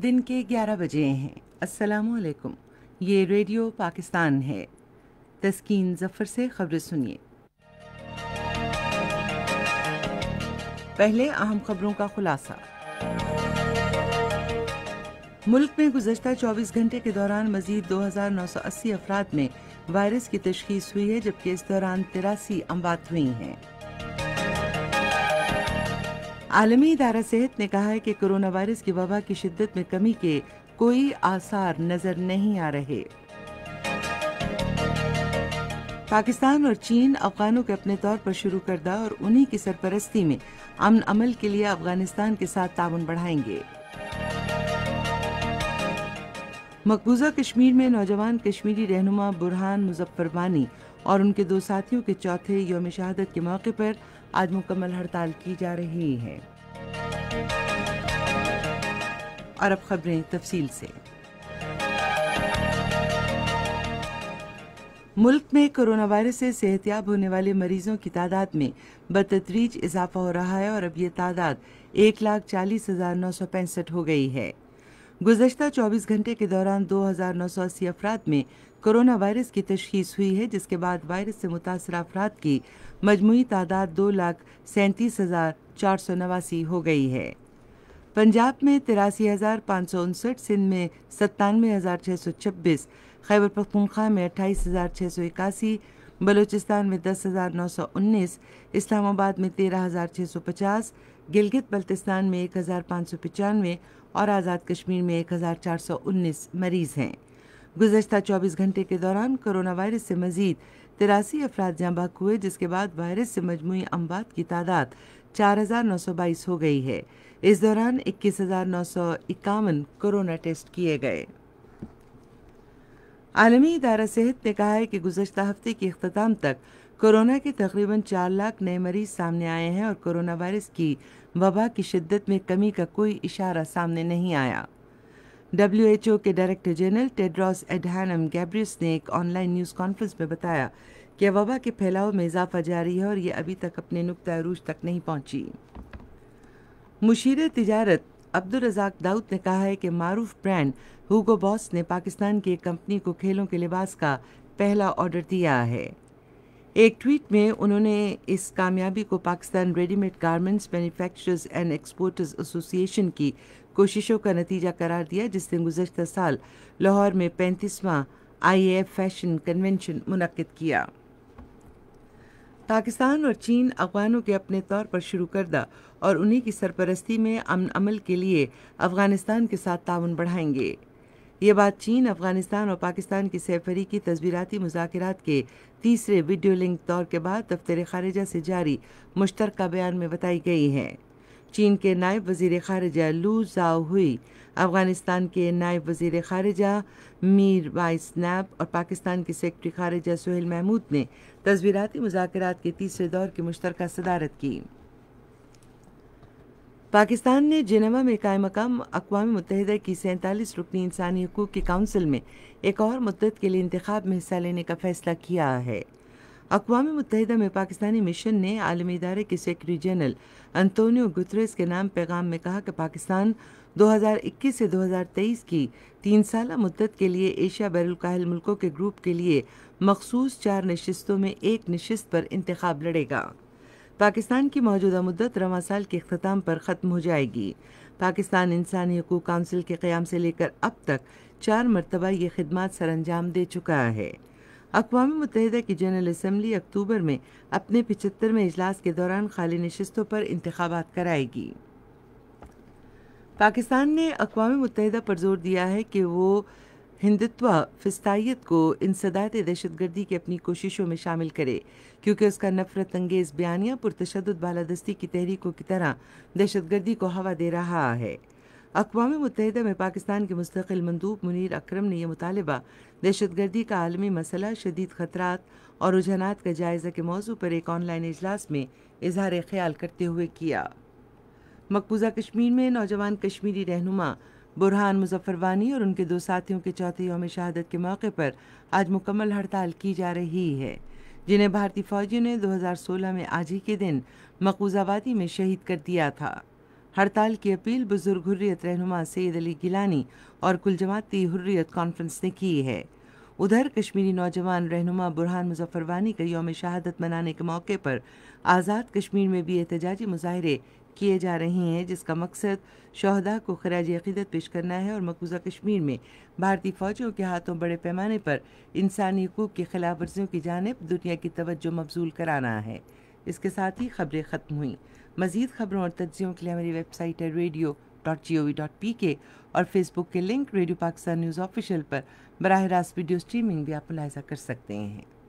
दिन के 11 बजे हैं अस्सलाम वालेकुम ये रेडियो पाकिस्तान है तस्कीन जफ़र से खबरें सुनिए पहले अहम खबरों का खुलासा मुल्क में गुजशत 24 घंटे के दौरान मजीद 2,980 अफराद में वायरस की तशखीस हुई है जबकि इस दौरान तिरासी अमवात हुई हैं आलमी इदारा सेहत ने कहा है कि कोरोना वायरस की वबा की शिद्दत में कमी के कोई आसार नजर नहीं आ रहे पाकिस्तान और चीन अफगानों के अपने तौर पर शुरू करदा और उन्हीं की सरपरस्ती में अमन अमल के लिए अफगानिस्तान के साथ ताउन बढ़ाएंगे मकबूजा कश्मीर में नौजवान कश्मीरी रहनुमा बुरहान मुजफ्फर वानी और उनके दो साथियों के चौथे योम शहादत के मौके पर आज मुकम्मल हड़ताल की जा रही है और अब खबरें तफसील से मुल्क में कोरोना वायरस से सेहतियाब होने वाले मरीजों की तादाद में बदतरीज इजाफा हो रहा है और अब ये तादाद एक लाख चालीस हजार नौ सौ पैंसठ हो गई है गुजशत 24 घंटे के दौरान दो हज़ार नौ सौ अस्सी अफराद में कोरोना वायरस की तशखीस हुई है जिसके बाद वायरस से मुतासर अफराद की मजमू तादाद दो लाख सैंतीस हज़ार चार सौ नवासी हो गई है पंजाब में तिरासी हज़ार पाँच सौ उनसठ सिंध में सत्तानवे हज़ार छः सौ छब्बीस खैबर पखनखा में अट्ठाईस हज़ार छः सौ इक्यासी बलोचिस्तान में दस हज़ार नौ सौ उन्नीस इस्लामाबाद में तेरह हज़ार छः सौ पचास गिलगित बल्तिस्तान में एक हज़ार पाँच सौ पचानवे और आज़ाद कश्मीर में 1419 मरीज़ हैं गुजशत 24 घंटे के दौरान कोरोना वायरस से मजीद तिरासी अफराद जाँ बाक हुए जिसके बाद वायरस से मजमू अमवात की तादाद 4,922 हो गई है इस दौरान इक्कीस हज़ार नौ सौ इक्यावन कोरोना टेस्ट किए गए आलमी इदारा सेहत ने कहा है कि गुजशत हफ्ते के अख्ताम तक कोरोना के तकरीबन चार लाख नए मरीज सामने आए हैं और कोरोना वायरस की वबा की शिद्दत में कमी का कोई इशारा सामने नहीं आया डब्ल्यूएचओ के director general Tedros Adhanom Ghebreyesus ने एक ऑनलाइन न्यूज़ कॉन्फ्रेंस में बताया कि वबा के फैलाव में इजाफा जारी है और ये अभी तक अपने नुकता रूज तक नहीं पहुंची मुशीर तजारत अब्दुलरजाक दाऊद ने कहा है कि मारूफ ब्रांड हुगो बॉस ने पाकिस्तान की एक कंपनी को खेलों के लिबास का पहला ऑर्डर दिया है एक ट्वीट में उन्होंने इस कामयाबी को Pakistan readymade garments manufacturers and exporters association की कोशिशों का नतीजा करार दिया जिसने गुजशत साल लाहौर में पैंतीसवां आई फैशन कन्वेंशन मुनद किया पाकिस्तान और चीन अफगानों के अपने तौर पर शुरू करदा और उन्हीं की सरपरस्ती में अमन अमल के लिए अफगानिस्तान के साथ तावन बढ़ाएंगे ये बात चीन अफगानिस्तान और पाकिस्तान की सैफरी की तस्वीराती मुजात के तीसरे वीडियो लिंक दौर के बाद दफ्तर खारजा से जारी मुश्तर बयान में बताई गई है चीन के नायब वजीर खारजा लू जाओ हुई अफगानिस्तान के नायब वजीर खारजा मीर वाइस नैब और पाकिस्तान के सेक्रटरी खारजा सुहेल महमूद ने तस्वीराती मुजात के तीसरे दौर की मुश्तर सदारत की पाकिस्तान ने जिनेवा में कायम मकाम अकवा मुतहद की सैंतालीस रुकनी इंसानी हकूक़ की काउंसिल में एक और मदद के लिए इंतब में हिस्सा लेने का फ़ैसला किया है अकवा मुतहद में पाकिस्तानी मिशन ने आलमी इदारे के सेक्रटरी जनरल अंतोनियो गुतरेस के नाम पैगाम में कहा कि पाकिस्तान 2021 से 2023 की तीन साल मदद के लिए एशिया बैरुलकाहल मुल्कों के ग्रुप के लिए मखसूस चार नशस्तों में एक नशस्त पर इंतब लड़ेगा पाकिस्तान की मौजूदा मुद्दत रवा साल के अख्ताम पर ख़त्म हो जाएगी पाकिस्तान इंसानी हकूक काउंसिल के क़्याम से लेकर अब तक चार मरतबा ये खदमात सर अंजाम दे चुका है अकवा मुतहद की जनरल असम्बली अक्टूबर में अपने पिछहत्तरवें अजलास के दौरान खाली नशस्तों पर इंतबात कराएगी पाकिस्तान ने अकवा मुतहदा पर जोर दिया है कि वो हिंदुत्व फिस्ताइत को इंसदात दहशतगर्दी की अपनी कोशिशों में शामिल करे क्योंकि उसका नफरत अंगेज़ बयानिया पुरतशद बालादस्ती की तहरीकों की तरह दहशतगर्दी को हवा दे रहा है अकवा मुतहदा में पाकिस्तान के मुस्तकिल मंदूब मुनीर अक्रम ने यह मुतालबा दहशतगर्दी का आलमी मसला शदीद खतरात और रुझाना का जायज़ा के मौजू पर एक ऑनलाइन अजलास में इजहार ख्याल करते हुए किया मकबूजा कश्मीर में नौजवान कश्मीरी रहनुमा बुरहान मुजफ्फर वानी और उनके दो साथियों के चौथे योम शहादत के मौके पर आज मुकम्मल हड़ताल की जा रही है जिन्हें भारतीय फौजियों ने 2016 में आज ही के दिन मकूजावादी में शहीद कर दिया था हड़ताल की अपील बुजुर्ग हुर्रियत रहनुमा सैद अली गिलानी और कुल जमाती हुर्रियत कॉन्फ्रेंस ने की है उधर कश्मीरी नौजवान रहनुमा बुरहान मुजफ्फर वानी का योम शहादत मनाने के मौके पर आज़ाद कश्मीर में भी एहतजाजी मुजाहरे किए जा रहे हैं जिसका मकसद शहदा को खराज अकीदत पेश करना है और मकबूजा कश्मीर में भारतीय फ़ौजियों के हाथों बड़े पैमाने पर इंसानी हकूक़ की खिलाफ वर्जियों की जानब दुनिया की तवज्जो मबजूल कराना है इसके साथ ही खबरें ख़त्म हुई मज़ीद खबरों और तज्जियों के लिए हमारी वेबसाइट है radio dot G O V dot P K और फेसबुक के link radio Pakistan news official पर बरह रास्त वीडियो स्ट्रीमिंग भी आप मुलायजा कर सकते हैं